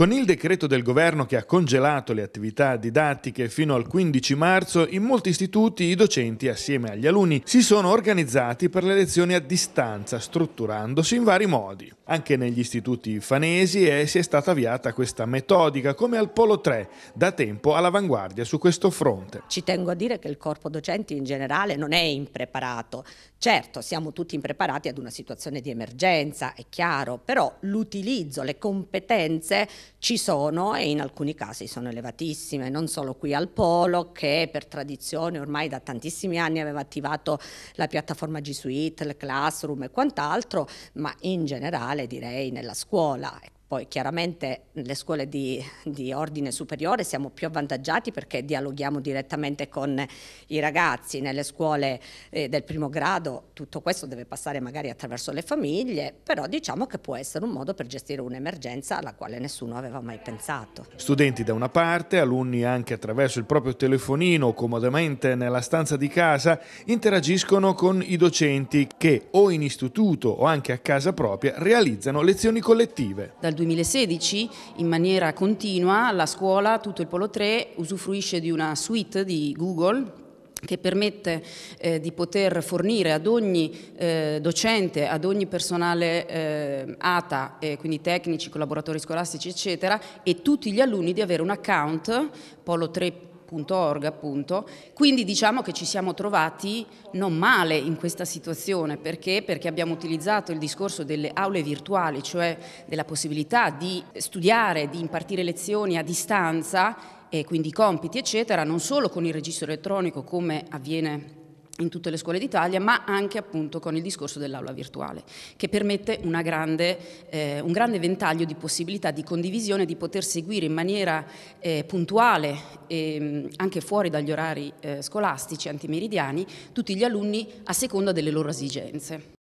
Con il decreto del governo che ha congelato le attività didattiche fino al 15 marzo, in molti istituti i docenti, assieme agli alunni, si sono organizzati per le lezioni a distanza, strutturandosi in vari modi. Anche negli istituti fanesi eh, si è stata avviata questa metodica, come al Polo 3, da tempo all'avanguardia su questo fronte. Ci tengo a dire che il corpo docenti in generale non è impreparato. Certo, siamo tutti impreparati ad una situazione di emergenza, è chiaro, però l'utilizzo, le competenze ci sono e in alcuni casi sono elevatissime, non solo qui al Polo che per tradizione ormai da tantissimi anni aveva attivato la piattaforma G Suite, il Classroom e quant'altro, ma in generale direi nella scuola. Poi chiaramente le scuole di, di, ordine superiore siamo più avvantaggiati perché dialoghiamo direttamente con i ragazzi, nelle scuole eh, del primo grado tutto questo deve passare magari attraverso le famiglie, però diciamo che può essere un modo per gestire un'emergenza alla quale nessuno aveva mai pensato. Studenti da una parte, alunni anche attraverso il proprio telefonino comodamente nella stanza di casa, interagiscono con i docenti che o in istituto o anche a casa propria realizzano lezioni collettive. Dal 2016 in maniera continua la scuola, tutto il Polo 3, usufruisce di una suite di Google che permette eh, di poter fornire ad ogni eh, docente, ad ogni personale eh, ATA, eh, quindi tecnici, collaboratori scolastici, eccetera, e tutti gli alunni di avere un account Polo 3 www.org appunto, quindi diciamo che ci siamo trovati non male in questa situazione, perché? Perché abbiamo utilizzato il discorso delle aule virtuali, cioè della possibilità di studiare, di impartire lezioni a distanza e quindi compiti eccetera, non solo con il registro elettronico come avviene in tutte le scuole d'Italia, ma anche appunto con il discorso dell'aula virtuale, che permette grande, eh, un grande ventaglio di possibilità di condivisione, di poter seguire in maniera eh, puntuale ehm, anche fuori dagli orari eh, scolastici antimeridiani tutti gli alunni a seconda delle loro esigenze.